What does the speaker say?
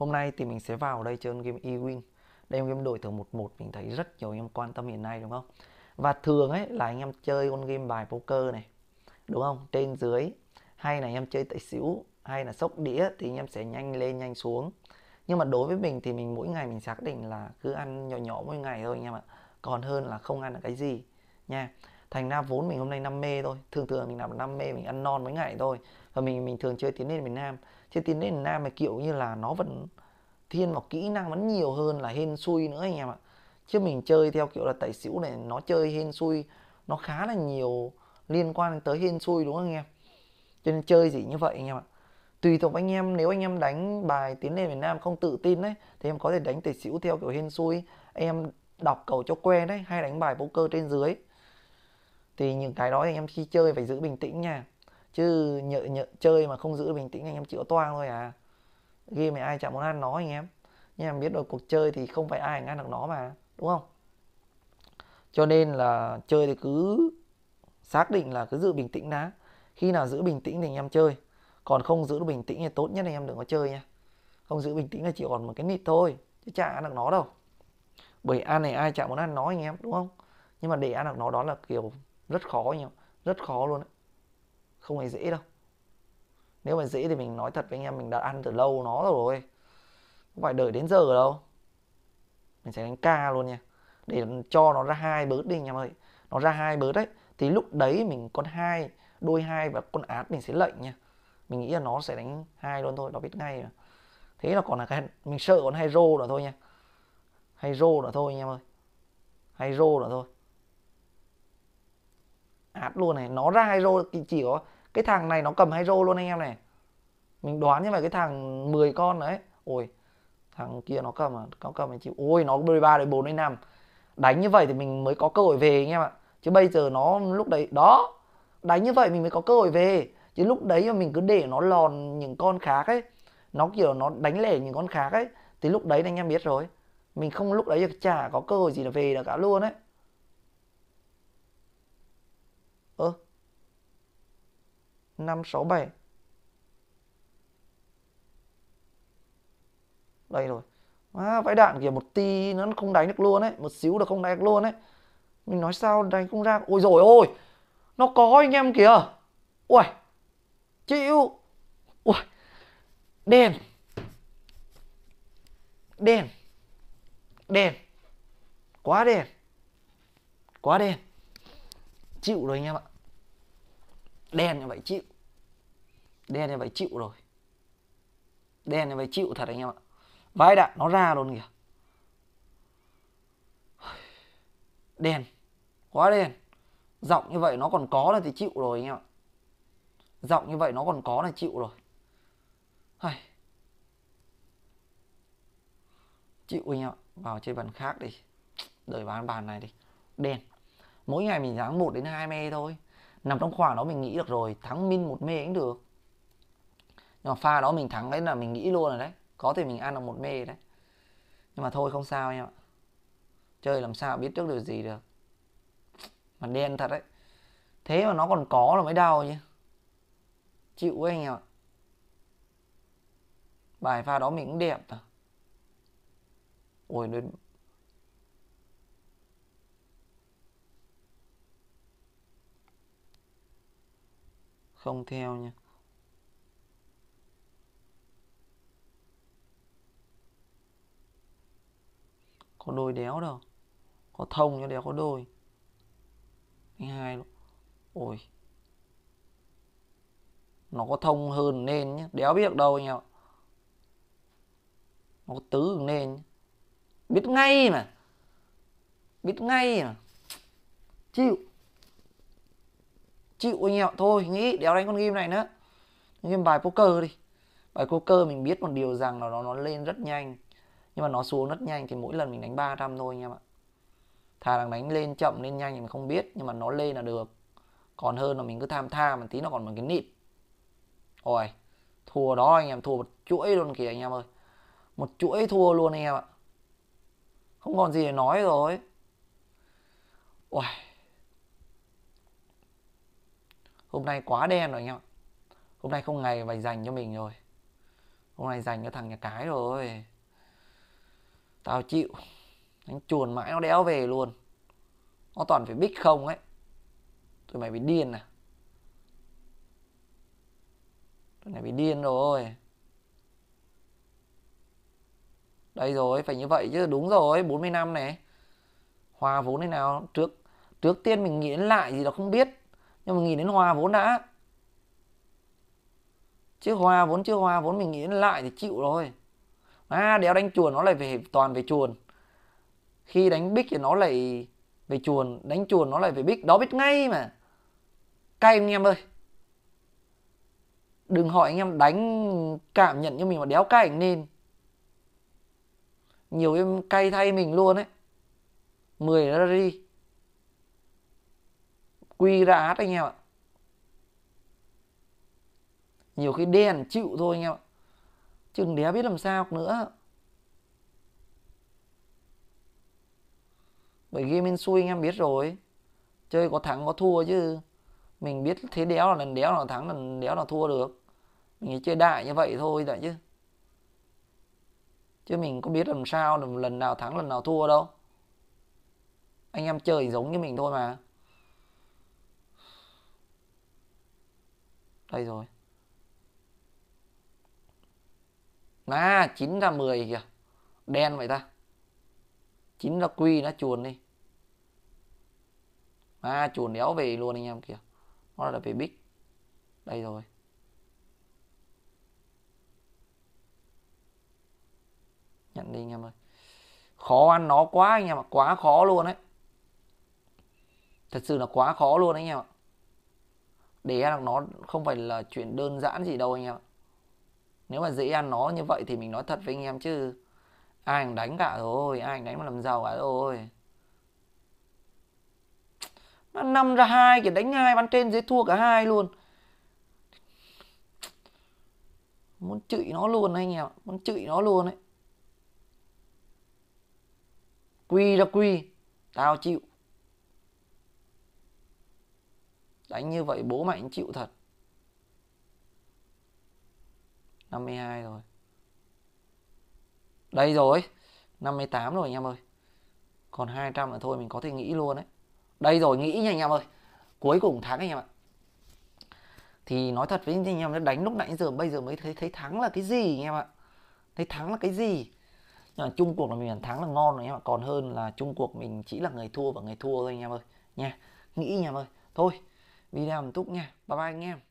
Hôm nay thì mình sẽ vào đây chơi game e Đây là game đổi thưởng 1-1 mình thấy rất nhiều anh em quan tâm hiện nay đúng không? Và thường ấy là anh em chơi con game bài poker này Đúng không? Trên dưới Hay là anh em chơi tài xỉu Hay là sóc đĩa thì anh em sẽ nhanh lên nhanh xuống Nhưng mà đối với mình thì mình mỗi ngày mình xác định là cứ ăn nhỏ nhỏ mỗi ngày thôi anh em ạ Còn hơn là không ăn được cái gì nha thành ra vốn mình hôm nay năm mê thôi thường thường mình làm năm mê mình ăn non mỗi ngày thôi và mình mình thường chơi tiến lên miền nam thế tiến đến nam này kiểu như là nó vẫn thiên vào kỹ năng vẫn nhiều hơn là hên xui nữa anh em ạ chứ mình chơi theo kiểu là tẩy xỉu này nó chơi hên xui nó khá là nhiều liên quan tới hên xui đúng không anh em cho nên chơi gì như vậy anh em ạ tùy thuộc anh em nếu anh em đánh bài tiến lên Việt Nam không tự tin đấy thì em có thể đánh tẩy xỉu theo kiểu hên xui em đọc cầu cho quen đấy hay đánh bài poker trên dưới thì những cái đó anh em khi chơi phải giữ bình tĩnh nha chứ nhợ, nhợ, chơi mà không giữ bình tĩnh anh em chịu toang thôi à game này ai chả muốn ăn nó anh em nhưng em biết rồi cuộc chơi thì không phải ai ăn được nó mà đúng không cho nên là chơi thì cứ xác định là cứ giữ bình tĩnh đã khi nào giữ bình tĩnh thì anh em chơi còn không giữ bình tĩnh thì tốt nhất anh em đừng có chơi nha không giữ bình tĩnh là chỉ còn một cái nịt thôi chứ chả ăn được nó đâu bởi ăn này ai chả muốn ăn nó anh em đúng không nhưng mà để ăn được nó đó là kiểu rất khó anh em rất khó luôn ấy không hề dễ đâu nếu mà dễ thì mình nói thật với anh em mình đã ăn từ lâu nó rồi không phải đợi đến giờ đâu mình sẽ đánh ca luôn nha để cho nó ra hai bớt đi anh em ơi nó ra hai bớt đấy thì lúc đấy mình con hai đôi hai và con át mình sẽ lệnh nha mình nghĩ là nó sẽ đánh hai luôn thôi nó biết ngay rồi thế là còn là cái mình sợ con hay rô nữa thôi nha hay rô nữa thôi anh em ơi hay rô nữa thôi át luôn này nó ra hydro chỉ có cái thằng này nó cầm hydro luôn anh em này mình đoán như vậy cái thằng 10 con đấy ôi thằng kia nó cầm à nó cầm mình chịu ôi nó 13 đến 4 đến 5 đánh như vậy thì mình mới có cơ hội về anh em ạ chứ bây giờ nó lúc đấy đó đánh như vậy mình mới có cơ hội về chứ lúc đấy mà mình cứ để nó lòn những con khác ấy nó kiểu nó đánh lẻ những con khác ấy thì lúc đấy anh em biết rồi mình không lúc đấy chả có cơ hội gì là về được cả luôn ấy ơ năm sáu bảy đây rồi à, vãi đạn kìa một tí nó không đánh được luôn đấy một xíu là không đánh được luôn đấy mình nói sao đánh không ra ôi rồi ôi nó có anh em kìa ui chịu ui đen đen đen quá đen quá đen chịu rồi anh em ạ đen như vậy chịu đen như vậy chịu rồi đen như vậy chịu thật anh em ạ vãi đạn nó ra luôn kìa đen quá đen giọng như vậy nó còn có là thì chịu rồi anh em ạ giọng như vậy nó còn có là chịu rồi hay, chịu anh em ạ vào chơi bàn khác đi đợi bán bàn này đi đen mỗi ngày mình dáng 1 đến 2 me thôi nằm trong khoảng đó mình nghĩ được rồi thắng min một mê cũng được nhưng mà pha đó mình thắng đấy là mình nghĩ luôn rồi đấy có thể mình ăn được một mê đấy nhưng mà thôi không sao em ạ chơi làm sao biết trước được gì được mà đen thật đấy thế mà nó còn có là mới đau chứ chịu quá anh em ạ bài pha đó mình cũng đẹp mà ôi không theo nha có đôi đéo đâu có thông nhưng đéo có đôi thứ hai ôi nó có thông hơn nên nhé đéo biết đâu anh em ạ nó có tứ nên nhé. biết ngay mà biết ngay mà chịu chịu anh em ạ thôi nghĩ đéo đánh con game này nữa game bài poker đi bài poker mình biết một điều rằng là nó nó lên rất nhanh nhưng mà nó xuống rất nhanh thì mỗi lần mình đánh 300 thôi anh em ạ thà rằng đánh lên chậm lên nhanh thì mình không biết nhưng mà nó lên là được còn hơn là mình cứ tham tham một tí nó còn một cái nịt ôi thua đó anh em thua một chuỗi luôn kìa anh em ơi một chuỗi thua luôn anh em ạ không còn gì để nói rồi ôi hôm nay quá đen rồi anh ạ hôm nay không ngày mày dành cho mình rồi hôm nay dành cho thằng nhà cái rồi tao chịu anh chuồn mãi nó đéo về luôn nó toàn phải bích không ấy tụi mày bị điên à tụi mày bị điên rồi đây rồi phải như vậy chứ đúng rồi 40 năm này hòa vốn thế nào trước trước tiên mình nghĩ lại gì đó không biết nhưng mà nghĩ đến hòa vốn đã chứ hòa vốn chưa hòa vốn mình nghĩ đến lại thì chịu rồi à đéo đánh chuồn nó lại về toàn về chuồn khi đánh bích thì nó lại về chuồn đánh chuồn nó lại về bích đó biết ngay mà cay anh em ơi đừng hỏi anh em đánh cảm nhận như mình mà đéo cay nên nhiều em cay thay mình luôn ấy 10 ra đi quy ra át anh em ạ nhiều cái đen chịu thôi anh em ạ chừng đéo biết làm sao nữa bởi game in xui anh em biết rồi chơi có thắng có thua chứ mình biết thế đéo là lần đéo là thắng lần đéo là thua được mình chơi đại như vậy thôi vậy chứ chứ mình có biết làm sao lần nào thắng lần nào thua đâu anh em chơi giống như mình thôi mà đây rồi à 9 ra 10 kìa đen vậy ta 9 ra quy nó chuồn đi à chuồn đéo về luôn anh em kìa nó là về big đây rồi nhận đi anh em ơi khó ăn nó quá anh em ạ quá khó luôn đấy thật sự là quá khó luôn đấy anh em ạ để ăn được nó không phải là chuyện đơn giản gì đâu anh em nếu mà dễ ăn nó như vậy thì mình nói thật với anh em chứ ai cũng đánh cả rồi ai cũng đánh mà làm giàu cả rồi nó năm ra hai kiểu đánh hai bắn trên dưới thua cả hai luôn muốn chửi nó luôn anh em muốn chửi nó luôn ấy quy ra quy tao chịu đánh như vậy bố mạnh chịu thật 52 rồi đây rồi 58 rồi anh em ơi còn 200 là thôi mình có thể nghĩ luôn đấy đây rồi nghĩ nha anh em ơi cuối cùng thắng anh em ạ thì nói thật với anh em nó đánh lúc nãy giờ bây giờ mới thấy thấy thắng là cái gì anh em ạ thấy thắng là cái gì nhưng mà chung cuộc là mình thắng là ngon rồi anh em ạ còn hơn là chung cuộc mình chỉ là người thua và người thua thôi anh em ơi nha nghĩ anh em ơi thôi video một túc nha bye bye anh em